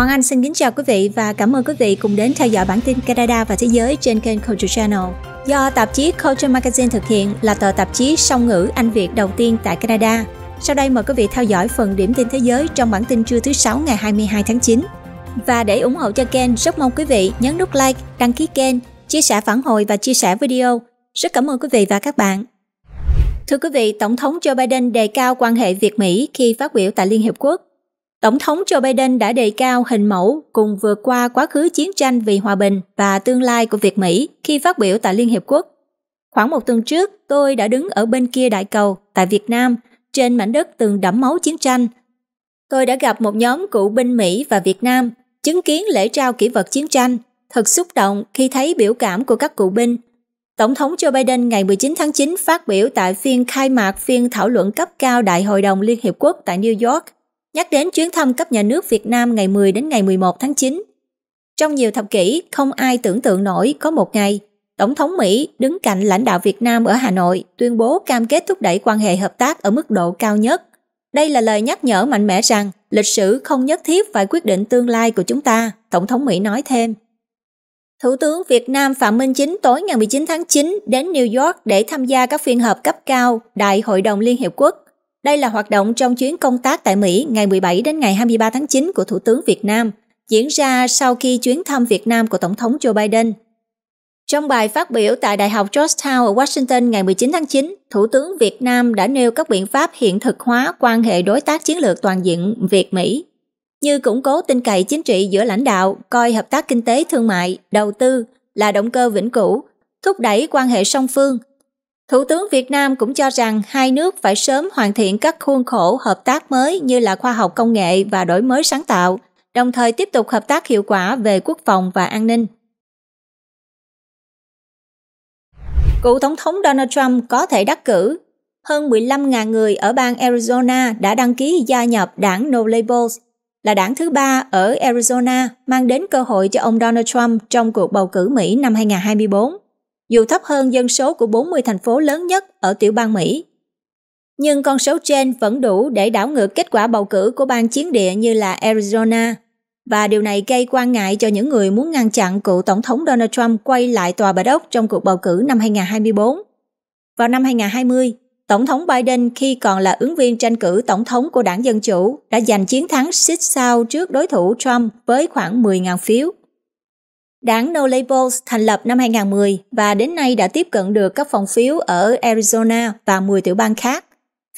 Hoàng Anh xin kính chào quý vị và cảm ơn quý vị cùng đến theo dõi bản tin Canada và thế giới trên kênh Culture Channel. Do tạp chí Culture Magazine thực hiện là tờ tạp chí song ngữ Anh Việt đầu tiên tại Canada. Sau đây mời quý vị theo dõi phần điểm tin thế giới trong bản tin trưa thứ Sáu ngày 22 tháng 9. Và để ủng hộ cho kênh, rất mong quý vị nhấn nút like, đăng ký kênh, chia sẻ phản hồi và chia sẻ video. Rất cảm ơn quý vị và các bạn. Thưa quý vị, Tổng thống Joe Biden đề cao quan hệ Việt-Mỹ khi phát biểu tại Liên Hiệp Quốc. Tổng thống Joe Biden đã đề cao hình mẫu cùng vượt qua quá khứ chiến tranh vì hòa bình và tương lai của Việt Mỹ khi phát biểu tại Liên Hiệp Quốc. Khoảng một tuần trước, tôi đã đứng ở bên kia đại cầu, tại Việt Nam, trên mảnh đất từng đẫm máu chiến tranh. Tôi đã gặp một nhóm cựu binh Mỹ và Việt Nam, chứng kiến lễ trao kỷ vật chiến tranh, thật xúc động khi thấy biểu cảm của các cựu binh. Tổng thống Joe Biden ngày 19 tháng 9 phát biểu tại phiên khai mạc phiên thảo luận cấp cao Đại hội đồng Liên Hiệp Quốc tại New York – Nhắc đến chuyến thăm cấp nhà nước Việt Nam ngày 10 đến ngày 11 tháng 9, trong nhiều thập kỷ không ai tưởng tượng nổi có một ngày Tổng thống Mỹ đứng cạnh lãnh đạo Việt Nam ở Hà Nội tuyên bố cam kết thúc đẩy quan hệ hợp tác ở mức độ cao nhất. Đây là lời nhắc nhở mạnh mẽ rằng lịch sử không nhất thiết phải quyết định tương lai của chúng ta, Tổng thống Mỹ nói thêm. Thủ tướng Việt Nam Phạm Minh Chính tối ngày 19 tháng 9 đến New York để tham gia các phiên họp cấp cao Đại hội đồng Liên Hiệp Quốc đây là hoạt động trong chuyến công tác tại Mỹ ngày 17 đến ngày 23 tháng 9 của Thủ tướng Việt Nam, diễn ra sau khi chuyến thăm Việt Nam của Tổng thống Joe Biden. Trong bài phát biểu tại Đại học Georgetown ở Washington ngày 19 tháng 9, Thủ tướng Việt Nam đã nêu các biện pháp hiện thực hóa quan hệ đối tác chiến lược toàn diện Việt-Mỹ, như củng cố tin cậy chính trị giữa lãnh đạo, coi hợp tác kinh tế thương mại, đầu tư là động cơ vĩnh cửu, thúc đẩy quan hệ song phương, Thủ tướng Việt Nam cũng cho rằng hai nước phải sớm hoàn thiện các khuôn khổ hợp tác mới như là khoa học công nghệ và đổi mới sáng tạo, đồng thời tiếp tục hợp tác hiệu quả về quốc phòng và an ninh. Cựu Tổng thống Donald Trump có thể đắc cử. Hơn 15.000 người ở bang Arizona đã đăng ký gia nhập đảng No Labels, là đảng thứ ba ở Arizona mang đến cơ hội cho ông Donald Trump trong cuộc bầu cử Mỹ năm 2024 dù thấp hơn dân số của 40 thành phố lớn nhất ở tiểu bang Mỹ. Nhưng con số trên vẫn đủ để đảo ngược kết quả bầu cử của bang chiến địa như là Arizona, và điều này gây quan ngại cho những người muốn ngăn chặn cựu Tổng thống Donald Trump quay lại tòa Bạch Ốc trong cuộc bầu cử năm 2024. Vào năm 2020, Tổng thống Biden khi còn là ứng viên tranh cử tổng thống của đảng Dân Chủ đã giành chiến thắng xích sao trước đối thủ Trump với khoảng 10.000 phiếu. Đảng No Labels thành lập năm 2010 và đến nay đã tiếp cận được các phòng phiếu ở Arizona và 10 tiểu bang khác.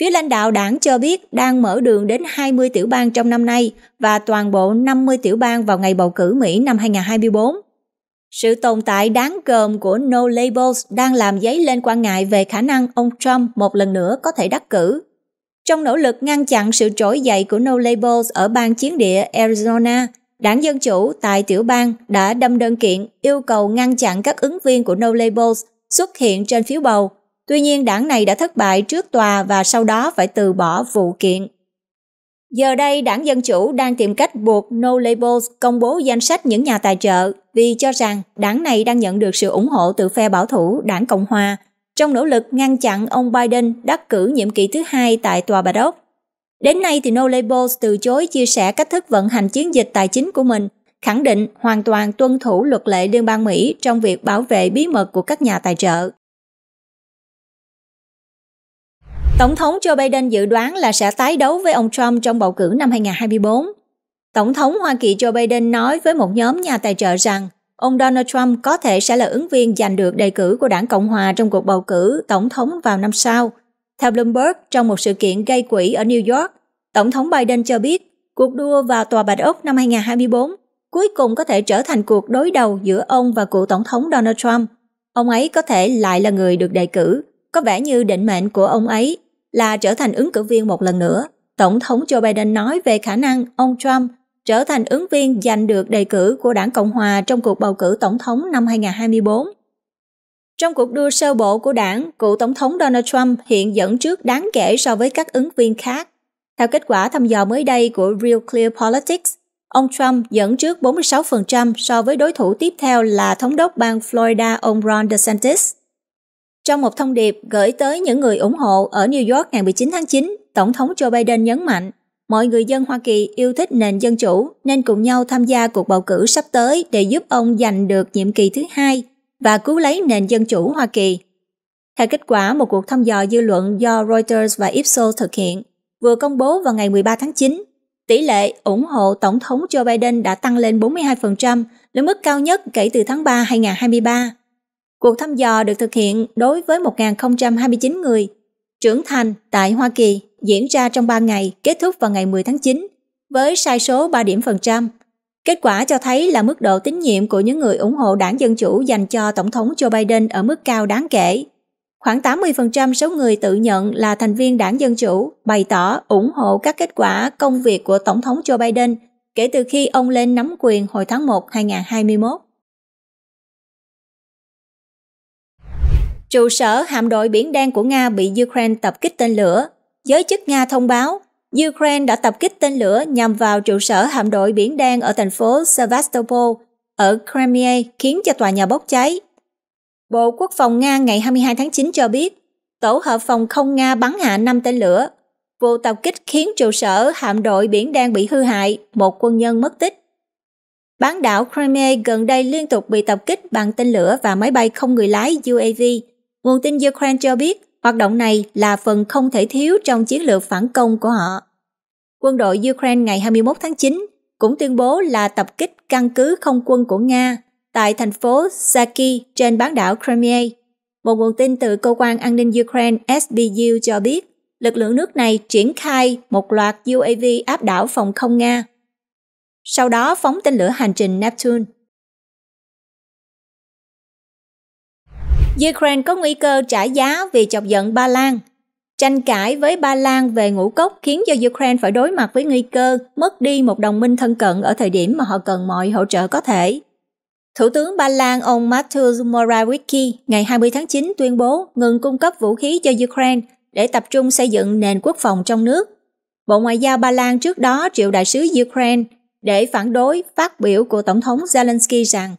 Phía lãnh đạo đảng cho biết đang mở đường đến 20 tiểu bang trong năm nay và toàn bộ 50 tiểu bang vào ngày bầu cử Mỹ năm 2024. Sự tồn tại đáng gờm của No Labels đang làm dấy lên quan ngại về khả năng ông Trump một lần nữa có thể đắc cử. Trong nỗ lực ngăn chặn sự trỗi dậy của No Labels ở bang chiến địa Arizona – Đảng Dân Chủ tại tiểu bang đã đâm đơn kiện yêu cầu ngăn chặn các ứng viên của No Labels xuất hiện trên phiếu bầu. Tuy nhiên đảng này đã thất bại trước tòa và sau đó phải từ bỏ vụ kiện. Giờ đây, đảng Dân Chủ đang tìm cách buộc No Labels công bố danh sách những nhà tài trợ vì cho rằng đảng này đang nhận được sự ủng hộ từ phe bảo thủ đảng Cộng Hòa trong nỗ lực ngăn chặn ông Biden đắc cử nhiệm kỳ thứ hai tại tòa Bà Đốc Đến nay thì No Labels từ chối chia sẻ cách thức vận hành chiến dịch tài chính của mình, khẳng định hoàn toàn tuân thủ luật lệ Liên bang Mỹ trong việc bảo vệ bí mật của các nhà tài trợ. Tổng thống Joe Biden dự đoán là sẽ tái đấu với ông Trump trong bầu cử năm 2024. Tổng thống Hoa Kỳ Joe Biden nói với một nhóm nhà tài trợ rằng ông Donald Trump có thể sẽ là ứng viên giành được đề cử của đảng Cộng hòa trong cuộc bầu cử tổng thống vào năm sau – theo Bloomberg, trong một sự kiện gây quỹ ở New York, Tổng thống Biden cho biết cuộc đua vào Tòa Bạch Ốc năm 2024 cuối cùng có thể trở thành cuộc đối đầu giữa ông và cựu Tổng thống Donald Trump. Ông ấy có thể lại là người được đề cử, có vẻ như định mệnh của ông ấy là trở thành ứng cử viên một lần nữa. Tổng thống Joe Biden nói về khả năng ông Trump trở thành ứng viên giành được đề cử của đảng Cộng Hòa trong cuộc bầu cử tổng thống năm 2024 trong cuộc đua sơ bộ của đảng, cựu Tổng thống Donald Trump hiện dẫn trước đáng kể so với các ứng viên khác. Theo kết quả thăm dò mới đây của Real Clear Politics, ông Trump dẫn trước 46% so với đối thủ tiếp theo là thống đốc bang Florida ông Ron DeSantis. Trong một thông điệp gửi tới những người ủng hộ ở New York ngày 19 tháng 9, Tổng thống Joe Biden nhấn mạnh mọi người dân Hoa Kỳ yêu thích nền dân chủ nên cùng nhau tham gia cuộc bầu cử sắp tới để giúp ông giành được nhiệm kỳ thứ hai và cứu lấy nền dân chủ Hoa Kỳ. Theo kết quả một cuộc thăm dò dư luận do Reuters và Ipsos thực hiện, vừa công bố vào ngày 13 tháng 9, tỷ lệ ủng hộ Tổng thống Joe Biden đã tăng lên 42%, lên mức cao nhất kể từ tháng 3 2023. Cuộc thăm dò được thực hiện đối với 1.029 người trưởng thành tại Hoa Kỳ diễn ra trong 3 ngày kết thúc vào ngày 10 tháng 9 với sai số 3 điểm phần trăm Kết quả cho thấy là mức độ tín nhiệm của những người ủng hộ đảng Dân Chủ dành cho Tổng thống Joe Biden ở mức cao đáng kể. Khoảng 80% số người tự nhận là thành viên đảng Dân Chủ bày tỏ ủng hộ các kết quả công việc của Tổng thống Joe Biden kể từ khi ông lên nắm quyền hồi tháng 1 2021. Trụ sở hạm đội Biển Đen của Nga bị Ukraine tập kích tên lửa, giới chức Nga thông báo Ukraine đã tập kích tên lửa nhằm vào trụ sở hạm đội Biển Đen ở thành phố Sevastopol ở Crimea khiến cho tòa nhà bốc cháy. Bộ Quốc phòng Nga ngày 22 tháng 9 cho biết, tổ hợp phòng không Nga bắn hạ 5 tên lửa. Vụ tập kích khiến trụ sở hạm đội Biển Đen bị hư hại, một quân nhân mất tích. Bán đảo Crimea gần đây liên tục bị tập kích bằng tên lửa và máy bay không người lái UAV. Nguồn tin Ukraine cho biết Hoạt động này là phần không thể thiếu trong chiến lược phản công của họ. Quân đội Ukraine ngày 21 tháng 9 cũng tuyên bố là tập kích căn cứ không quân của Nga tại thành phố Saki trên bán đảo Crimea. Một nguồn tin từ cơ quan an ninh Ukraine SBU cho biết, lực lượng nước này triển khai một loạt UAV áp đảo phòng không Nga. Sau đó phóng tên lửa hành trình Neptune. Ukraine có nguy cơ trả giá vì chọc giận Ba Lan. Tranh cãi với Ba Lan về ngũ cốc khiến cho Ukraine phải đối mặt với nguy cơ mất đi một đồng minh thân cận ở thời điểm mà họ cần mọi hỗ trợ có thể. Thủ tướng Ba Lan ông Mateusz Morawiecki ngày 20 tháng 9 tuyên bố ngừng cung cấp vũ khí cho Ukraine để tập trung xây dựng nền quốc phòng trong nước. Bộ Ngoại giao Ba Lan trước đó triệu đại sứ Ukraine để phản đối phát biểu của Tổng thống Zelensky rằng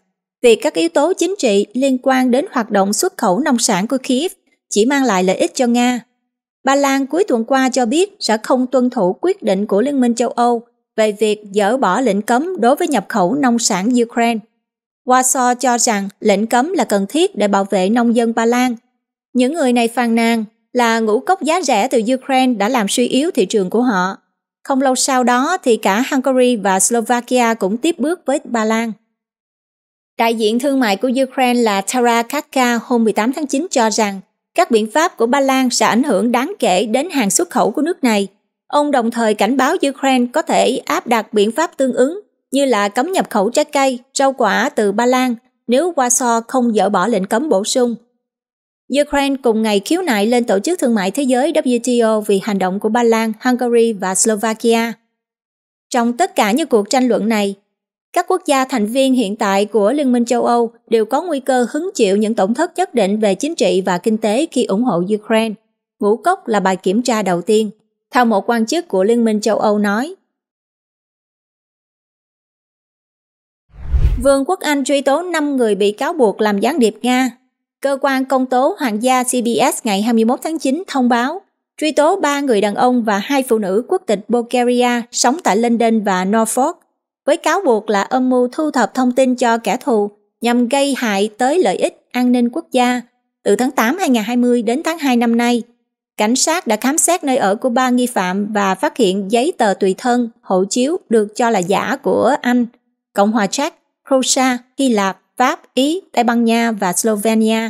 Việc các yếu tố chính trị liên quan đến hoạt động xuất khẩu nông sản của Kiev chỉ mang lại lợi ích cho Nga. Ba Lan cuối tuần qua cho biết sẽ không tuân thủ quyết định của Liên minh châu Âu về việc dỡ bỏ lệnh cấm đối với nhập khẩu nông sản Ukraine. Warsaw cho rằng lệnh cấm là cần thiết để bảo vệ nông dân Ba Lan. Những người này phàn nàn là ngũ cốc giá rẻ từ Ukraine đã làm suy yếu thị trường của họ. Không lâu sau đó thì cả Hungary và Slovakia cũng tiếp bước với Ba Lan. Đại diện thương mại của Ukraine là Tara Katka hôm 18 tháng 9 cho rằng các biện pháp của Ba Lan sẽ ảnh hưởng đáng kể đến hàng xuất khẩu của nước này. Ông đồng thời cảnh báo Ukraine có thể áp đặt biện pháp tương ứng như là cấm nhập khẩu trái cây, rau quả từ Ba Lan nếu Warsaw không dỡ bỏ lệnh cấm bổ sung. Ukraine cùng ngày khiếu nại lên Tổ chức Thương mại Thế giới WTO vì hành động của Ba Lan, Hungary và Slovakia. Trong tất cả những cuộc tranh luận này, các quốc gia thành viên hiện tại của Liên minh châu Âu đều có nguy cơ hứng chịu những tổn thất nhất định về chính trị và kinh tế khi ủng hộ Ukraine. Ngũ cốc là bài kiểm tra đầu tiên, theo một quan chức của Liên minh châu Âu nói. Vương quốc Anh truy tố 5 người bị cáo buộc làm gián điệp Nga. Cơ quan công tố hoàng gia CBS ngày 21 tháng 9 thông báo truy tố 3 người đàn ông và 2 phụ nữ quốc tịch Bulgaria sống tại London và Norfolk với cáo buộc là âm mưu thu thập thông tin cho kẻ thù nhằm gây hại tới lợi ích an ninh quốc gia. Từ tháng 8 2020 đến tháng 2 năm nay, cảnh sát đã khám xét nơi ở của ba nghi phạm và phát hiện giấy tờ tùy thân, hộ chiếu được cho là giả của Anh, Cộng hòa Czech, Croatia, Hy Lạp, Pháp, Ý, Tây Ban Nha và Slovenia.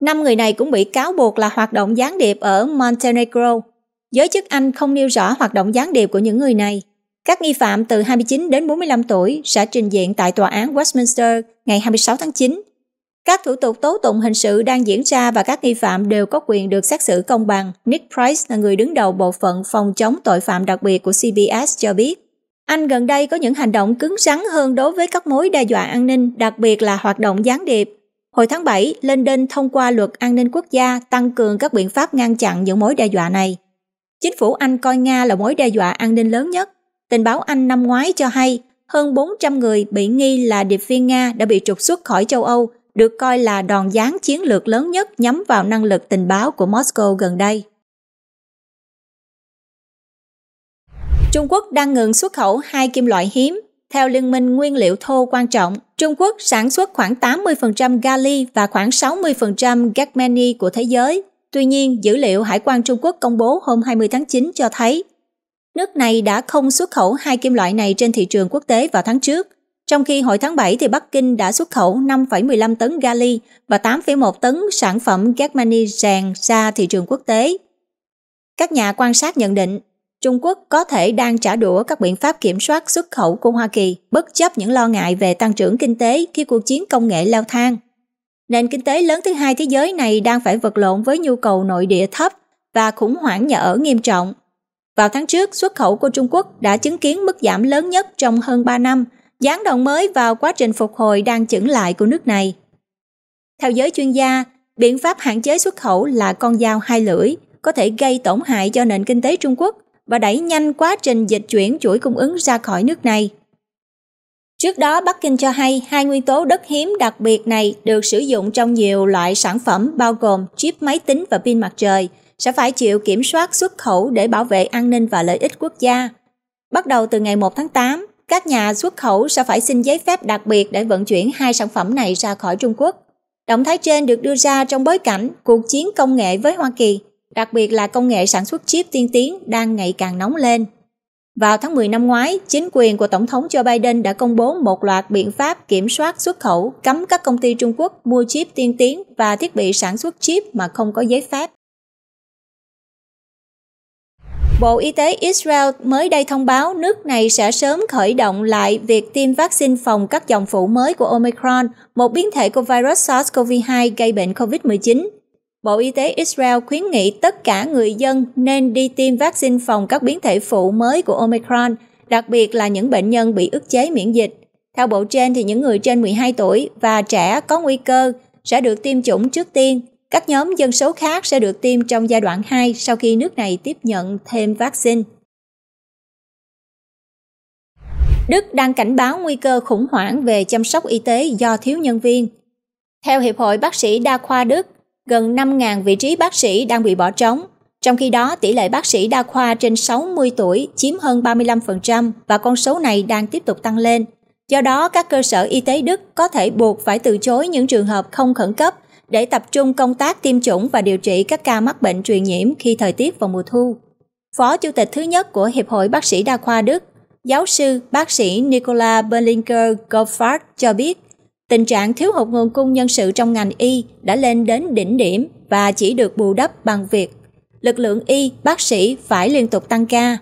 Năm người này cũng bị cáo buộc là hoạt động gián điệp ở Montenegro. Giới chức Anh không nêu rõ hoạt động gián điệp của những người này. Các nghi phạm từ 29 đến 45 tuổi sẽ trình diện tại tòa án Westminster ngày 26 tháng 9. Các thủ tục tố tụng hình sự đang diễn ra và các nghi phạm đều có quyền được xét xử công bằng. Nick Price là người đứng đầu bộ phận phòng chống tội phạm đặc biệt của CBS cho biết. Anh gần đây có những hành động cứng rắn hơn đối với các mối đe dọa an ninh, đặc biệt là hoạt động gián điệp. Hồi tháng 7, London thông qua luật an ninh quốc gia tăng cường các biện pháp ngăn chặn những mối đe dọa này. Chính phủ Anh coi Nga là mối đe dọa an ninh lớn nhất Tình báo Anh năm ngoái cho hay hơn 400 người bị nghi là điệp viên Nga đã bị trục xuất khỏi châu Âu, được coi là đòn giáng chiến lược lớn nhất nhắm vào năng lực tình báo của Moscow gần đây. Trung Quốc đang ngừng xuất khẩu hai kim loại hiếm. Theo Liên minh Nguyên liệu thô quan trọng, Trung Quốc sản xuất khoảng 80% gali và khoảng 60% gagmani của thế giới. Tuy nhiên, dữ liệu Hải quan Trung Quốc công bố hôm 20 tháng 9 cho thấy Nước này đã không xuất khẩu hai kim loại này trên thị trường quốc tế vào tháng trước, trong khi hồi tháng 7 thì Bắc Kinh đã xuất khẩu 5,15 tấn gali và 8,1 tấn sản phẩm Germany rèn ra thị trường quốc tế. Các nhà quan sát nhận định, Trung Quốc có thể đang trả đũa các biện pháp kiểm soát xuất khẩu của Hoa Kỳ bất chấp những lo ngại về tăng trưởng kinh tế khi cuộc chiến công nghệ leo thang. Nền kinh tế lớn thứ hai thế giới này đang phải vật lộn với nhu cầu nội địa thấp và khủng hoảng nhà ở nghiêm trọng vào tháng trước, xuất khẩu của Trung Quốc đã chứng kiến mức giảm lớn nhất trong hơn 3 năm, gián đoạn mới vào quá trình phục hồi đang chững lại của nước này. Theo giới chuyên gia, biện pháp hạn chế xuất khẩu là con dao hai lưỡi, có thể gây tổn hại cho nền kinh tế Trung Quốc và đẩy nhanh quá trình dịch chuyển chuỗi cung ứng ra khỏi nước này. Trước đó, Bắc Kinh cho hay hai nguyên tố đất hiếm đặc biệt này được sử dụng trong nhiều loại sản phẩm bao gồm chip máy tính và pin mặt trời – sẽ phải chịu kiểm soát xuất khẩu để bảo vệ an ninh và lợi ích quốc gia. Bắt đầu từ ngày 1 tháng 8, các nhà xuất khẩu sẽ phải xin giấy phép đặc biệt để vận chuyển hai sản phẩm này ra khỏi Trung Quốc. Động thái trên được đưa ra trong bối cảnh cuộc chiến công nghệ với Hoa Kỳ, đặc biệt là công nghệ sản xuất chip tiên tiến đang ngày càng nóng lên. Vào tháng 10 năm ngoái, chính quyền của Tổng thống Joe Biden đã công bố một loạt biện pháp kiểm soát xuất khẩu, cấm các công ty Trung Quốc mua chip tiên tiến và thiết bị sản xuất chip mà không có giấy phép. Bộ Y tế Israel mới đây thông báo nước này sẽ sớm khởi động lại việc tiêm vaccine phòng các dòng phụ mới của Omicron, một biến thể của virus SARS-CoV-2 gây bệnh COVID-19. Bộ Y tế Israel khuyến nghị tất cả người dân nên đi tiêm vaccine phòng các biến thể phụ mới của Omicron, đặc biệt là những bệnh nhân bị ức chế miễn dịch. Theo bộ trên thì những người trên 12 tuổi và trẻ có nguy cơ sẽ được tiêm chủng trước tiên các nhóm dân số khác sẽ được tiêm trong giai đoạn 2 sau khi nước này tiếp nhận thêm vaccine. Đức đang cảnh báo nguy cơ khủng hoảng về chăm sóc y tế do thiếu nhân viên. Theo Hiệp hội Bác sĩ Đa khoa Đức, gần 5.000 vị trí bác sĩ đang bị bỏ trống, trong khi đó tỷ lệ bác sĩ đa khoa trên 60 tuổi chiếm hơn 35% và con số này đang tiếp tục tăng lên. Do đó, các cơ sở y tế Đức có thể buộc phải từ chối những trường hợp không khẩn cấp để tập trung công tác tiêm chủng và điều trị các ca mắc bệnh truyền nhiễm khi thời tiết vào mùa thu. Phó Chủ tịch thứ nhất của Hiệp hội Bác sĩ Đa khoa Đức, giáo sư bác sĩ Nicola Berlinker Goffard cho biết, tình trạng thiếu hụt nguồn cung nhân sự trong ngành y đã lên đến đỉnh điểm và chỉ được bù đắp bằng việc lực lượng y, bác sĩ phải liên tục tăng ca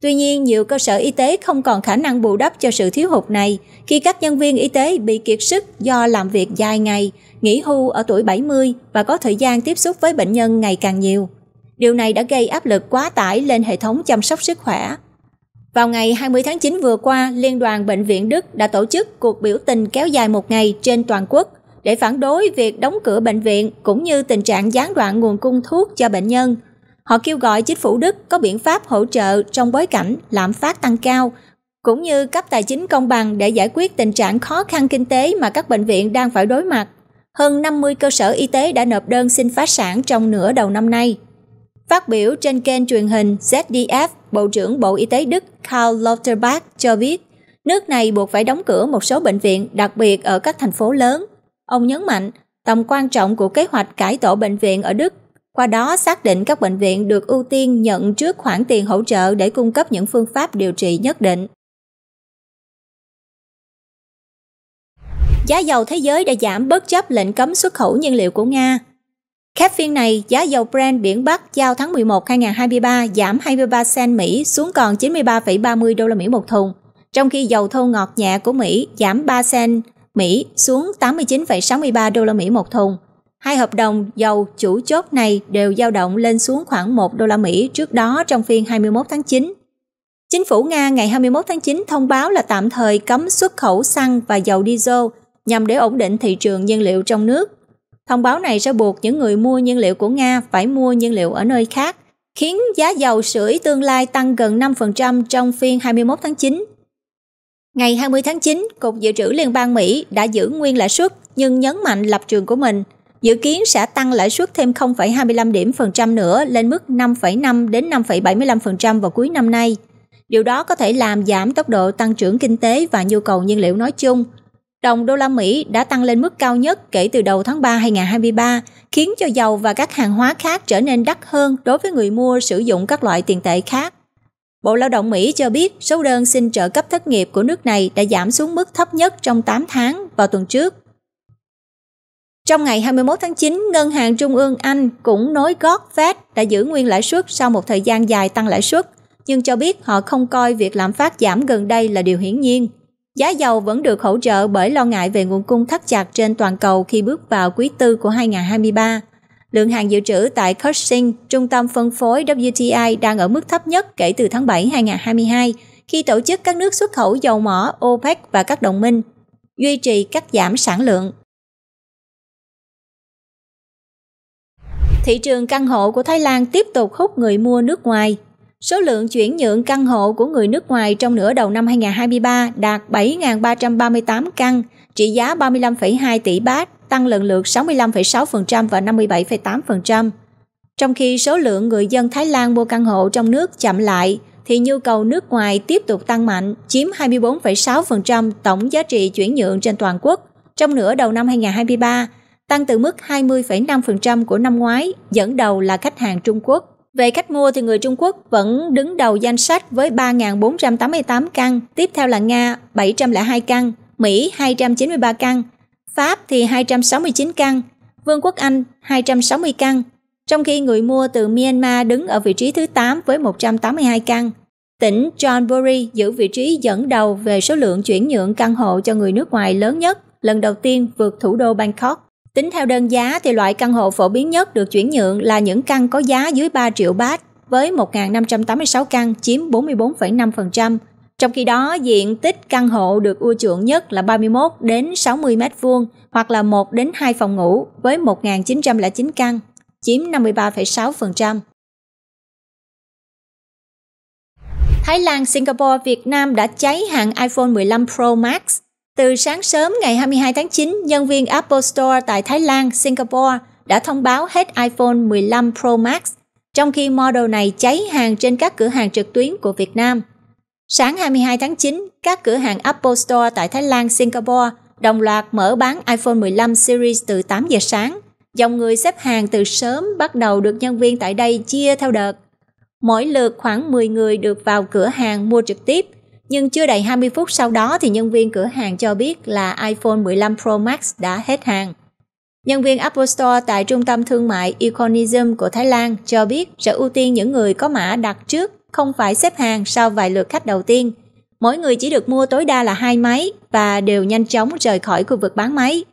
Tuy nhiên, nhiều cơ sở y tế không còn khả năng bù đắp cho sự thiếu hụt này khi các nhân viên y tế bị kiệt sức do làm việc dài ngày, nghỉ hưu ở tuổi 70 và có thời gian tiếp xúc với bệnh nhân ngày càng nhiều. Điều này đã gây áp lực quá tải lên hệ thống chăm sóc sức khỏe. Vào ngày 20 tháng 9 vừa qua, Liên đoàn Bệnh viện Đức đã tổ chức cuộc biểu tình kéo dài một ngày trên toàn quốc để phản đối việc đóng cửa bệnh viện cũng như tình trạng gián đoạn nguồn cung thuốc cho bệnh nhân Họ kêu gọi chính phủ Đức có biện pháp hỗ trợ trong bối cảnh lạm phát tăng cao, cũng như cấp tài chính công bằng để giải quyết tình trạng khó khăn kinh tế mà các bệnh viện đang phải đối mặt. Hơn 50 cơ sở y tế đã nộp đơn xin phá sản trong nửa đầu năm nay. Phát biểu trên kênh truyền hình ZDF, Bộ trưởng Bộ Y tế Đức Karl Lauterbach cho biết, nước này buộc phải đóng cửa một số bệnh viện, đặc biệt ở các thành phố lớn. Ông nhấn mạnh, tầm quan trọng của kế hoạch cải tổ bệnh viện ở Đức qua đó xác định các bệnh viện được ưu tiên nhận trước khoản tiền hỗ trợ để cung cấp những phương pháp điều trị nhất định. Giá dầu thế giới đã giảm bất chấp lệnh cấm xuất khẩu nhiên liệu của Nga. Khép phiên này, giá dầu Brent biển Bắc giao tháng 11 2023 giảm 23 cent Mỹ xuống còn 93,30 đô la Mỹ một thùng, trong khi dầu thô ngọt nhẹ của Mỹ giảm 3 cent Mỹ xuống 89,63 đô la Mỹ một thùng. Hai hợp đồng dầu chủ chốt này đều dao động lên xuống khoảng 1 đô la Mỹ trước đó trong phiên 21 tháng 9. Chính phủ Nga ngày 21 tháng 9 thông báo là tạm thời cấm xuất khẩu xăng và dầu diesel nhằm để ổn định thị trường nhiên liệu trong nước. Thông báo này sẽ buộc những người mua nhiên liệu của Nga phải mua nhiên liệu ở nơi khác, khiến giá dầu sưởi tương lai tăng gần 5% trong phiên 21 tháng 9. Ngày 20 tháng 9, Cục Dự trữ Liên bang Mỹ đã giữ nguyên lãi suất nhưng nhấn mạnh lập trường của mình – dự kiến sẽ tăng lãi suất thêm 0,25 điểm phần trăm nữa lên mức 5,5 đến 5,75% vào cuối năm nay. Điều đó có thể làm giảm tốc độ tăng trưởng kinh tế và nhu cầu nhiên liệu nói chung. Đồng đô la Mỹ đã tăng lên mức cao nhất kể từ đầu tháng 3 2023, khiến cho dầu và các hàng hóa khác trở nên đắt hơn đối với người mua sử dụng các loại tiền tệ khác. Bộ Lao động Mỹ cho biết số đơn xin trợ cấp thất nghiệp của nước này đã giảm xuống mức thấp nhất trong 8 tháng vào tuần trước trong ngày 21 tháng 9, Ngân hàng Trung ương Anh cũng nối gót Fed đã giữ nguyên lãi suất sau một thời gian dài tăng lãi suất, nhưng cho biết họ không coi việc lạm phát giảm gần đây là điều hiển nhiên. Giá dầu vẫn được hỗ trợ bởi lo ngại về nguồn cung thắt chặt trên toàn cầu khi bước vào quý tư của 2023. Lượng hàng dự trữ tại Cushing, trung tâm phân phối WTI đang ở mức thấp nhất kể từ tháng 7 2022 khi tổ chức các nước xuất khẩu dầu mỏ OPEC và các đồng minh duy trì cắt giảm sản lượng. thị trường căn hộ của Thái Lan tiếp tục hút người mua nước ngoài. Số lượng chuyển nhượng căn hộ của người nước ngoài trong nửa đầu năm 2023 đạt 7.338 căn, trị giá 35,2 tỷ bát, tăng lần lượt 65,6% và 57,8%. Trong khi số lượng người dân Thái Lan mua căn hộ trong nước chậm lại, thì nhu cầu nước ngoài tiếp tục tăng mạnh, chiếm 24,6% tổng giá trị chuyển nhượng trên toàn quốc trong nửa đầu năm 2023 tăng từ mức 20,5% của năm ngoái, dẫn đầu là khách hàng Trung Quốc. Về khách mua thì người Trung Quốc vẫn đứng đầu danh sách với 3.488 căn, tiếp theo là Nga 702 căn, Mỹ 293 căn, Pháp thì 269 căn, Vương quốc Anh 260 căn, trong khi người mua từ Myanmar đứng ở vị trí thứ 8 với 182 căn. Tỉnh Chonburi giữ vị trí dẫn đầu về số lượng chuyển nhượng căn hộ cho người nước ngoài lớn nhất, lần đầu tiên vượt thủ đô Bangkok. Tính theo đơn giá thì loại căn hộ phổ biến nhất được chuyển nhượng là những căn có giá dưới 3 triệu bát với 1.586 căn chiếm 44,5%. Trong khi đó, diện tích căn hộ được ưa chuộng nhất là 31 đến 60 m2 hoặc là 1 đến 2 phòng ngủ với 1.909 căn, chiếm 53,6%. Thái Lan, Singapore, Việt Nam đã cháy hàng iPhone 15 Pro Max từ sáng sớm ngày 22 tháng 9, nhân viên Apple Store tại Thái Lan, Singapore đã thông báo hết iPhone 15 Pro Max, trong khi model này cháy hàng trên các cửa hàng trực tuyến của Việt Nam. Sáng 22 tháng 9, các cửa hàng Apple Store tại Thái Lan, Singapore đồng loạt mở bán iPhone 15 series từ 8 giờ sáng. Dòng người xếp hàng từ sớm bắt đầu được nhân viên tại đây chia theo đợt. Mỗi lượt khoảng 10 người được vào cửa hàng mua trực tiếp nhưng chưa đầy 20 phút sau đó thì nhân viên cửa hàng cho biết là iPhone 15 Pro Max đã hết hàng. Nhân viên Apple Store tại trung tâm thương mại iconism của Thái Lan cho biết sẽ ưu tiên những người có mã đặt trước, không phải xếp hàng sau vài lượt khách đầu tiên. Mỗi người chỉ được mua tối đa là hai máy và đều nhanh chóng rời khỏi khu vực bán máy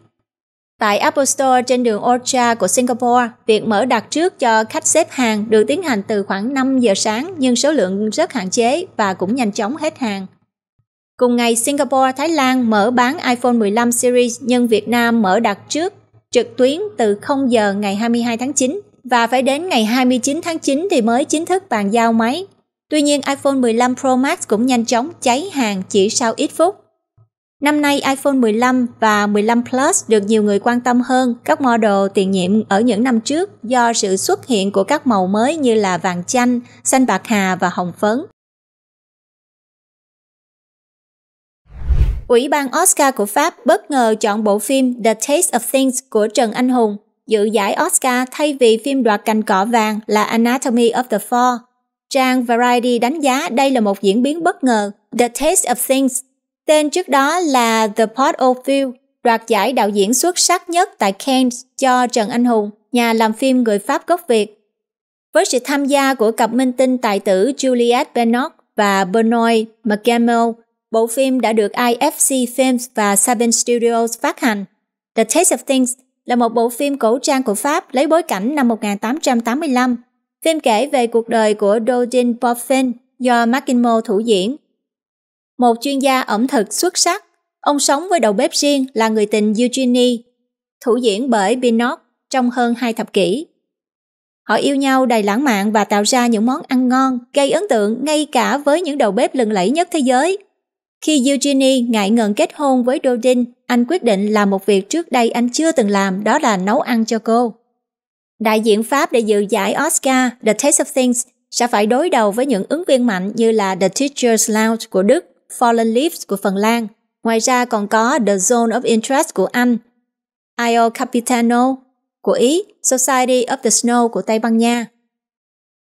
Tại Apple Store trên đường Orchard của Singapore, việc mở đặt trước cho khách xếp hàng được tiến hành từ khoảng 5 giờ sáng nhưng số lượng rất hạn chế và cũng nhanh chóng hết hàng. Cùng ngày, Singapore, Thái Lan mở bán iPhone 15 series nhưng Việt Nam mở đặt trước trực tuyến từ 0 giờ ngày 22 tháng 9 và phải đến ngày 29 tháng 9 thì mới chính thức bàn giao máy. Tuy nhiên, iPhone 15 Pro Max cũng nhanh chóng cháy hàng chỉ sau ít phút. Năm nay iPhone 15 và 15 Plus được nhiều người quan tâm hơn các model tiền nhiệm ở những năm trước do sự xuất hiện của các màu mới như là vàng chanh, xanh bạc hà và hồng phấn. Ủy ban Oscar của Pháp bất ngờ chọn bộ phim The Taste of Things của Trần Anh Hùng dự giải Oscar thay vì phim đoạt cành cỏ vàng là Anatomy of the Fall. Trang Variety đánh giá đây là một diễn biến bất ngờ. The Taste of Things Tên trước đó là The Port of View, đoạt giải đạo diễn xuất sắc nhất tại Cannes cho Trần Anh Hùng, nhà làm phim người Pháp gốc Việt. Với sự tham gia của cặp minh tinh tài tử Juliette Benoit và Benoit McCammell, bộ phim đã được IFC Films và Saben Studios phát hành. The Taste of Things là một bộ phim cổ trang của Pháp lấy bối cảnh năm 1885. Phim kể về cuộc đời của Dodin Boffin do Mackimo thủ diễn một chuyên gia ẩm thực xuất sắc. Ông sống với đầu bếp riêng là người tình Eugenie, thủ diễn bởi Binot trong hơn hai thập kỷ. Họ yêu nhau đầy lãng mạn và tạo ra những món ăn ngon, gây ấn tượng ngay cả với những đầu bếp lừng lẫy nhất thế giới. Khi Eugenie ngại ngần kết hôn với Dodin, anh quyết định làm một việc trước đây anh chưa từng làm đó là nấu ăn cho cô. Đại diện Pháp để dự giải Oscar The Taste of Things sẽ phải đối đầu với những ứng viên mạnh như là The Teacher's Lounge của Đức Fallen Leaves của Phần Lan. Ngoài ra còn có The Zone of Interest của Anh, Io Capitano của Ý, Society of the Snow của Tây Ban Nha.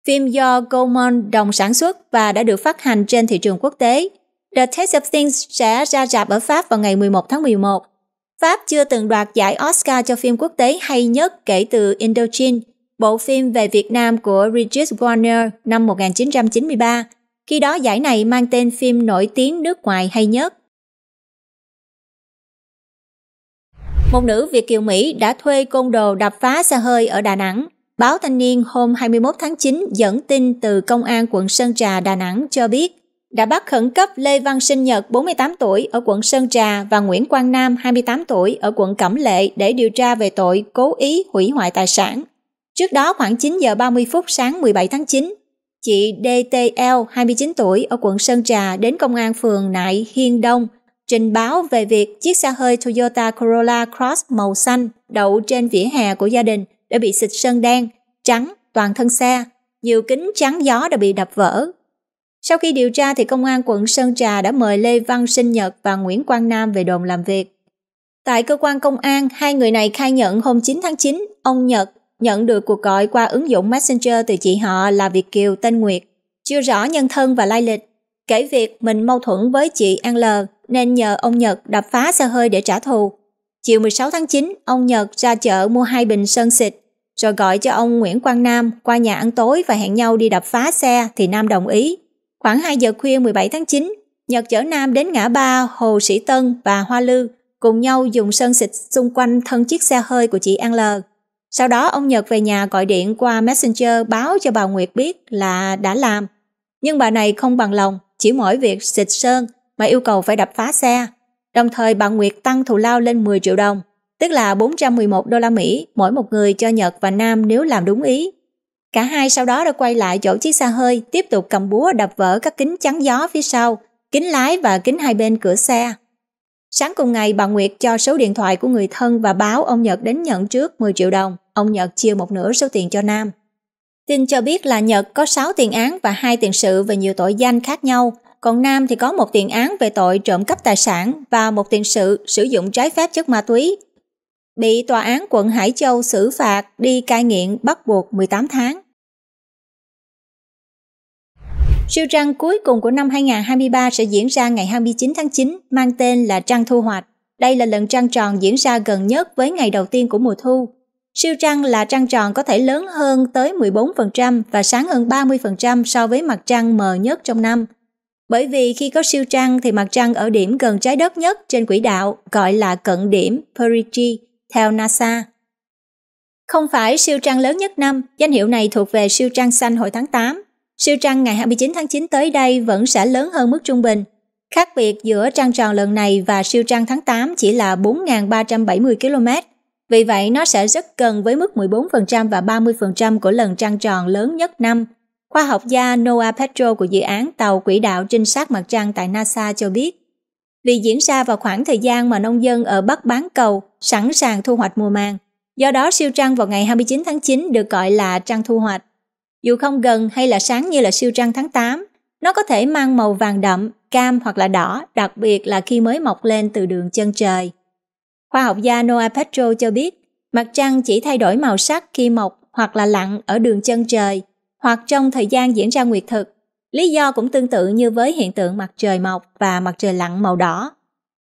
Phim do Gaumont đồng sản xuất và đã được phát hành trên thị trường quốc tế. The Taste of Things sẽ ra rạp ở Pháp vào ngày 11 tháng 11. Pháp chưa từng đoạt giải Oscar cho phim quốc tế hay nhất kể từ Indochine, bộ phim về Việt Nam của Regis Warner năm 1993 khi đó giải này mang tên phim nổi tiếng nước ngoài hay nhất. Một nữ Việt kiều Mỹ đã thuê côn đồ đập phá xe hơi ở Đà Nẵng. Báo Thanh niên hôm 21 tháng 9 dẫn tin từ Công an quận Sơn Trà, Đà Nẵng cho biết đã bắt khẩn cấp Lê Văn Sinh Nhật 48 tuổi ở quận Sơn Trà và Nguyễn Quang Nam 28 tuổi ở quận Cẩm Lệ để điều tra về tội cố ý hủy hoại tài sản. Trước đó khoảng 9 giờ 30 phút sáng 17 tháng 9, chị DTL, 29 tuổi, ở quận Sơn Trà đến công an phường Nại Hiên Đông trình báo về việc chiếc xe hơi Toyota Corolla Cross màu xanh đậu trên vỉa hè của gia đình đã bị xịt sơn đen, trắng toàn thân xe, nhiều kính chắn gió đã bị đập vỡ. Sau khi điều tra thì công an quận Sơn Trà đã mời Lê Văn Sinh Nhật và Nguyễn Quang Nam về đồn làm việc. Tại cơ quan công an, hai người này khai nhận hôm 9 tháng 9, ông Nhật nhận được cuộc gọi qua ứng dụng Messenger từ chị họ là Việt Kiều tên Nguyệt, chưa rõ nhân thân và lai lịch. Kể việc mình mâu thuẫn với chị An L nên nhờ ông Nhật đập phá xe hơi để trả thù. Chiều 16 tháng 9, ông Nhật ra chợ mua hai bình sơn xịt, rồi gọi cho ông Nguyễn Quang Nam qua nhà ăn tối và hẹn nhau đi đập phá xe thì Nam đồng ý. Khoảng 2 giờ khuya 17 tháng 9, Nhật chở Nam đến ngã ba Hồ Sĩ Tân và Hoa Lư cùng nhau dùng sơn xịt xung quanh thân chiếc xe hơi của chị An L sau đó ông Nhật về nhà gọi điện qua Messenger báo cho bà Nguyệt biết là đã làm. Nhưng bà này không bằng lòng, chỉ mỗi việc xịt sơn mà yêu cầu phải đập phá xe. Đồng thời bà Nguyệt tăng thù lao lên 10 triệu đồng, tức là 411 đô la Mỹ mỗi một người cho Nhật và Nam nếu làm đúng ý. Cả hai sau đó đã quay lại chỗ chiếc xe hơi, tiếp tục cầm búa đập vỡ các kính chắn gió phía sau, kính lái và kính hai bên cửa xe. Sáng cùng ngày, bà Nguyệt cho số điện thoại của người thân và báo ông Nhật đến nhận trước 10 triệu đồng. Ông Nhật chia một nửa số tiền cho Nam. Tin cho biết là Nhật có 6 tiền án và 2 tiền sự về nhiều tội danh khác nhau, còn Nam thì có một tiền án về tội trộm cắp tài sản và một tiền sự sử dụng trái phép chất ma túy. Bị tòa án quận Hải Châu xử phạt đi cai nghiện bắt buộc 18 tháng. Siêu trăng cuối cùng của năm 2023 sẽ diễn ra ngày 29 tháng 9, mang tên là Trăng Thu Hoạch. Đây là lần trăng tròn diễn ra gần nhất với ngày đầu tiên của mùa thu, Siêu trăng là trăng tròn có thể lớn hơn tới 14% và sáng hơn 30% so với mặt trăng mờ nhất trong năm. Bởi vì khi có siêu trăng thì mặt trăng ở điểm gần trái đất nhất trên quỹ đạo gọi là cận điểm perigee theo NASA. Không phải siêu trăng lớn nhất năm, danh hiệu này thuộc về siêu trăng xanh hồi tháng 8. Siêu trăng ngày 29 tháng 9 tới đây vẫn sẽ lớn hơn mức trung bình. Khác biệt giữa trăng tròn lần này và siêu trăng tháng 8 chỉ là 4.370 km, vì vậy, nó sẽ rất cần với mức 14% và 30% của lần trăng tròn lớn nhất năm. Khoa học gia Noah Petro của dự án tàu quỹ đạo trinh sát mặt trăng tại NASA cho biết, vì diễn ra vào khoảng thời gian mà nông dân ở Bắc Bán Cầu sẵn sàng thu hoạch mùa màng. Do đó, siêu trăng vào ngày 29 tháng 9 được gọi là trăng thu hoạch. Dù không gần hay là sáng như là siêu trăng tháng 8, nó có thể mang màu vàng đậm, cam hoặc là đỏ, đặc biệt là khi mới mọc lên từ đường chân trời. Khoa học gia Noah Petro cho biết, mặt trăng chỉ thay đổi màu sắc khi mọc hoặc là lặn ở đường chân trời, hoặc trong thời gian diễn ra nguyệt thực. Lý do cũng tương tự như với hiện tượng mặt trời mọc và mặt trời lặn màu đỏ.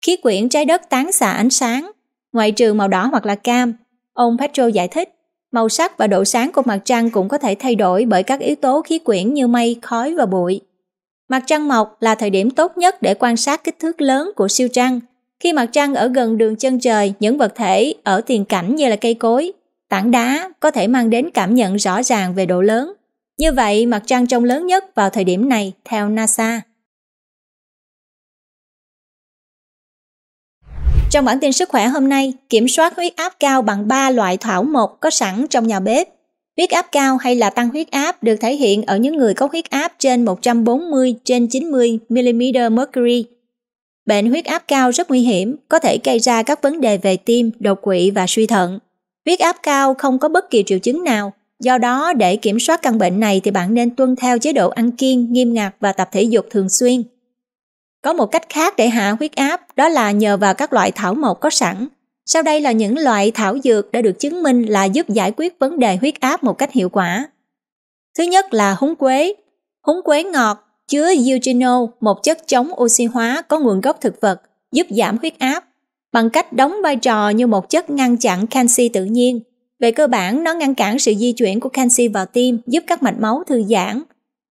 Khí quyển trái đất tán xạ ánh sáng, ngoại trừ màu đỏ hoặc là cam. Ông Petro giải thích, màu sắc và độ sáng của mặt trăng cũng có thể thay đổi bởi các yếu tố khí quyển như mây, khói và bụi. Mặt trăng mọc là thời điểm tốt nhất để quan sát kích thước lớn của siêu trăng – khi mặt trăng ở gần đường chân trời, những vật thể ở tiền cảnh như là cây cối, tảng đá có thể mang đến cảm nhận rõ ràng về độ lớn. Như vậy, mặt trăng trông lớn nhất vào thời điểm này theo NASA. Trong bản tin sức khỏe hôm nay, kiểm soát huyết áp cao bằng 3 loại thảo mộc có sẵn trong nhà bếp. Huyết áp cao hay là tăng huyết áp được thể hiện ở những người có huyết áp trên 140 trên 90 mm mercury Bệnh huyết áp cao rất nguy hiểm, có thể gây ra các vấn đề về tim, đột quỵ và suy thận. Huyết áp cao không có bất kỳ triệu chứng nào, do đó để kiểm soát căn bệnh này thì bạn nên tuân theo chế độ ăn kiêng, nghiêm ngặt và tập thể dục thường xuyên. Có một cách khác để hạ huyết áp, đó là nhờ vào các loại thảo mộc có sẵn. Sau đây là những loại thảo dược đã được chứng minh là giúp giải quyết vấn đề huyết áp một cách hiệu quả. Thứ nhất là húng quế. Húng quế ngọt chứa eugenol, một chất chống oxy hóa có nguồn gốc thực vật, giúp giảm huyết áp bằng cách đóng vai trò như một chất ngăn chặn canxi tự nhiên. Về cơ bản, nó ngăn cản sự di chuyển của canxi vào tim, giúp các mạch máu thư giãn.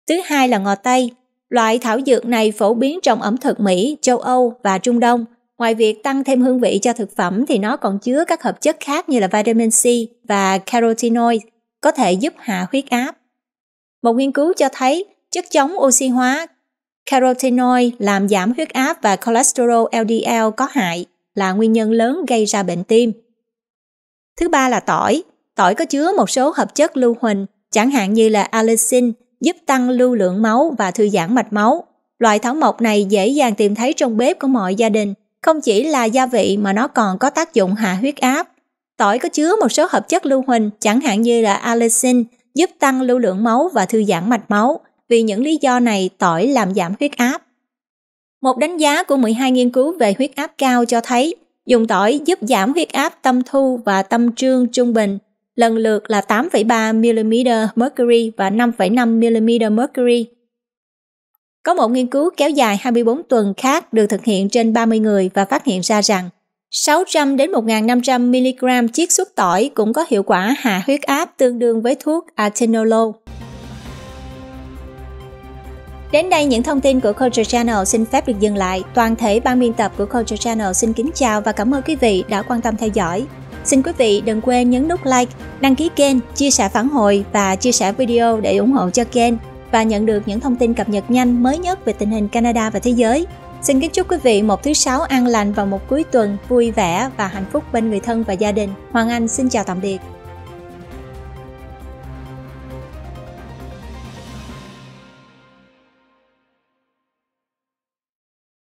Thứ hai là ngò tây. Loại thảo dược này phổ biến trong ẩm thực Mỹ, châu Âu và Trung Đông. Ngoài việc tăng thêm hương vị cho thực phẩm thì nó còn chứa các hợp chất khác như là vitamin C và carotenoid, có thể giúp hạ huyết áp. Một nghiên cứu cho thấy chất chống oxy hóa carotenoid làm giảm huyết áp và cholesterol LDL có hại là nguyên nhân lớn gây ra bệnh tim. Thứ ba là tỏi. Tỏi có chứa một số hợp chất lưu huỳnh, chẳng hạn như là allicin, giúp tăng lưu lượng máu và thư giãn mạch máu. Loại thảo mộc này dễ dàng tìm thấy trong bếp của mọi gia đình, không chỉ là gia vị mà nó còn có tác dụng hạ huyết áp. Tỏi có chứa một số hợp chất lưu huỳnh, chẳng hạn như là allicin, giúp tăng lưu lượng máu và thư giãn mạch máu vì những lý do này tỏi làm giảm huyết áp. Một đánh giá của 12 nghiên cứu về huyết áp cao cho thấy dùng tỏi giúp giảm huyết áp tâm thu và tâm trương trung bình, lần lượt là 8,3mm mercury và 5,5mm mercury. Có một nghiên cứu kéo dài 24 tuần khác được thực hiện trên 30 người và phát hiện ra rằng 600 đến 1.500 mg chiết xuất tỏi cũng có hiệu quả hạ huyết áp tương đương với thuốc atenolol. Đến đây những thông tin của Culture Channel xin phép được dừng lại. Toàn thể ban biên tập của Culture Channel xin kính chào và cảm ơn quý vị đã quan tâm theo dõi. Xin quý vị đừng quên nhấn nút like, đăng ký kênh, chia sẻ phản hồi và chia sẻ video để ủng hộ cho kênh và nhận được những thông tin cập nhật nhanh mới nhất về tình hình Canada và thế giới. Xin kính chúc quý vị một thứ sáu an lành và một cuối tuần vui vẻ và hạnh phúc bên người thân và gia đình. Hoàng Anh xin chào tạm biệt.